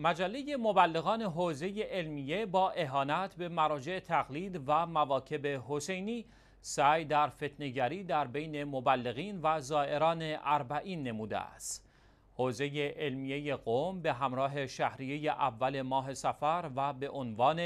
مجله مبلغان حوزه علمیه با اهانت به مراجع تقلید و مواکب حسینی سعی در فتنگری در بین مبلغین و زائران اربعین نموده است. حوزه علمیه قوم به همراه شهریه اول ماه سفر و به عنوان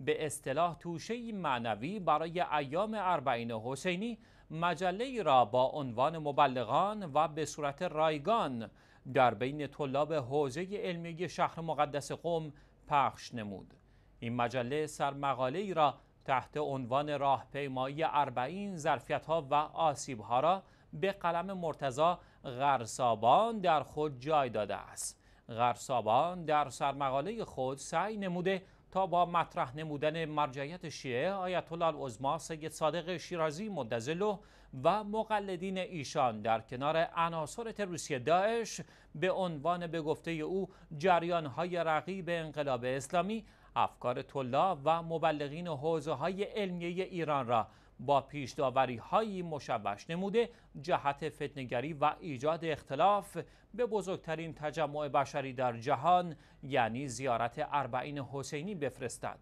به اصطلاح توشه معنوی برای ایام اربعین حسینی مجله را با عنوان مبلغان و به صورت رایگان در بین طلاب حوزه علمی شهر مقدس قم پخش نمود این مجله سرمقاله ای را تحت عنوان راهپیمایی اربعین ظرفیت ها و آسیب ها را به قلم مرتزا غرسابان در خود جای داده است غرسابان در سرمقاله خود سعی نموده تا با مطرح نمودن مرجعیت شیعه آیت الله العظما سید صادق شیرازی مدزلو و مقلدین ایشان در کنار عناصر تروریستی داعش به عنوان به گفته او های رقیب انقلاب اسلامی افکار طلاب و مبلغین حوزه های علمیه ایران را با پیش هایی مشوش نموده جهت فتنگری و ایجاد اختلاف به بزرگترین تجمع بشری در جهان یعنی زیارت اربعین حسینی بفرستد.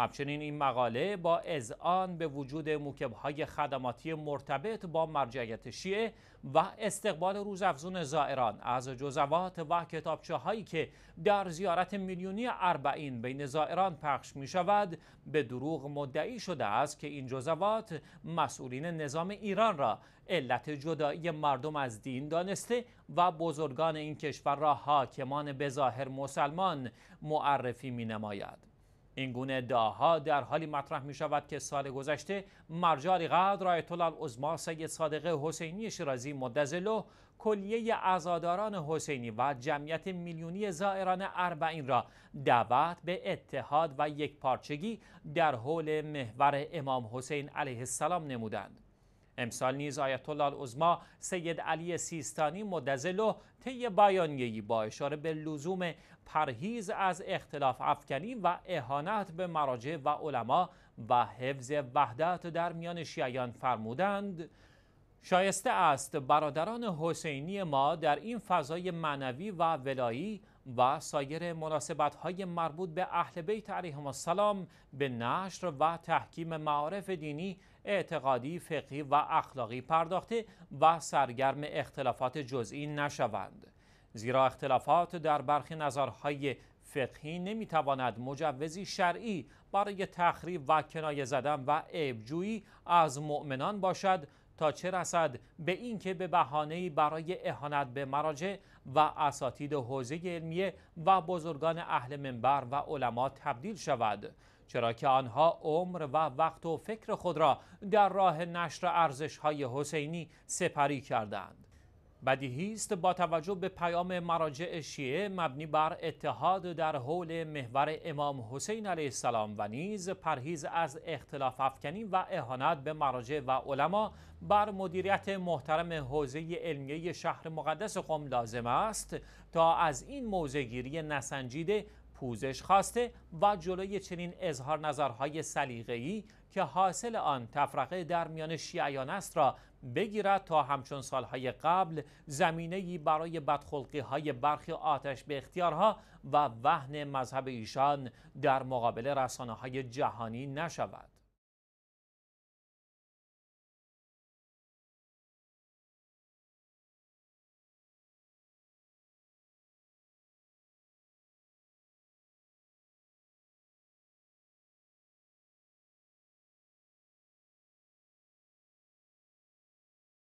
همچنین این مقاله با اذعان به وجود موکبهای خدماتی مرتبط با مرجعیت شیعه و استقبال روزافزون زائران از جزوات و کتابچه هایی که در زیارت میلیونی اربعین بین زائران پخش می شود به دروغ مدعی شده است که این جزوات مسئولین نظام ایران را علت جدایی مردم از دین دانسته و بزرگان این کشور را حاکمان ظاهر مسلمان معرفی می نماید. این گونه داها در حالی مطرح می شود که سال گذشته مرجع قدر آیت الله العظما سید صادق حسینی شیرازی مدظله کلیه عزاداران حسینی و جمعیت میلیونی زائران اربعین را دعوت به اتحاد و یکپارچگی در حول محور امام حسین علیه السلام نمودند. امسال نیز آیت الله سید علی سیستانی مدزلو طی بیانیه‌ای با اشاره به لزوم پرهیز از اختلاف افکنی و اهانت به مراجع و علما و حفظ وحدت در میان شیعیان فرمودند شایسته است برادران حسینی ما در این فضای معنوی و ولایی و سایر مناسبت های مربوط به اهل بیت علیهم السلام به نشر و تحکیم معارف دینی اعتقادی، فقهی و اخلاقی پرداخته و سرگرم اختلافات جزئی نشوند. زیرا اختلافات در برخی نظرهای فقهی نمیتواند مجوزی شرعی برای تخریب و کنایه زدن و عیبجویی از مؤمنان باشد تا چه رسد به اینکه به بهانه‌ای برای اهانت به مراجع و اساتید حوزه علمیه و بزرگان اهل منبر و علما تبدیل شود چرا که آنها عمر و وقت و فکر خود را در راه نشر ارزش‌های حسینی سپری کردند بدیهی است با توجه به پیام مراجع شیعه مبنی بر اتحاد در حول محور امام حسین علیه السلام و نیز پرهیز از اختلاف افکنی و اهانت به مراجع و علما بر مدیریت محترم حوزه علمیه شهر مقدس قم لازم است تا از این گیری نسنجیده پوزش خواسته و جلوی چنین اظهار نظرهای سلیقه‌ای که حاصل آن تفرقه در میان شیعیان است را بگیرد تا همچون سالهای قبل زمینه‌ای برای های برخی آتش به اختیارها و وحن مذهب ایشان در مقابل رسانه‌های جهانی نشود.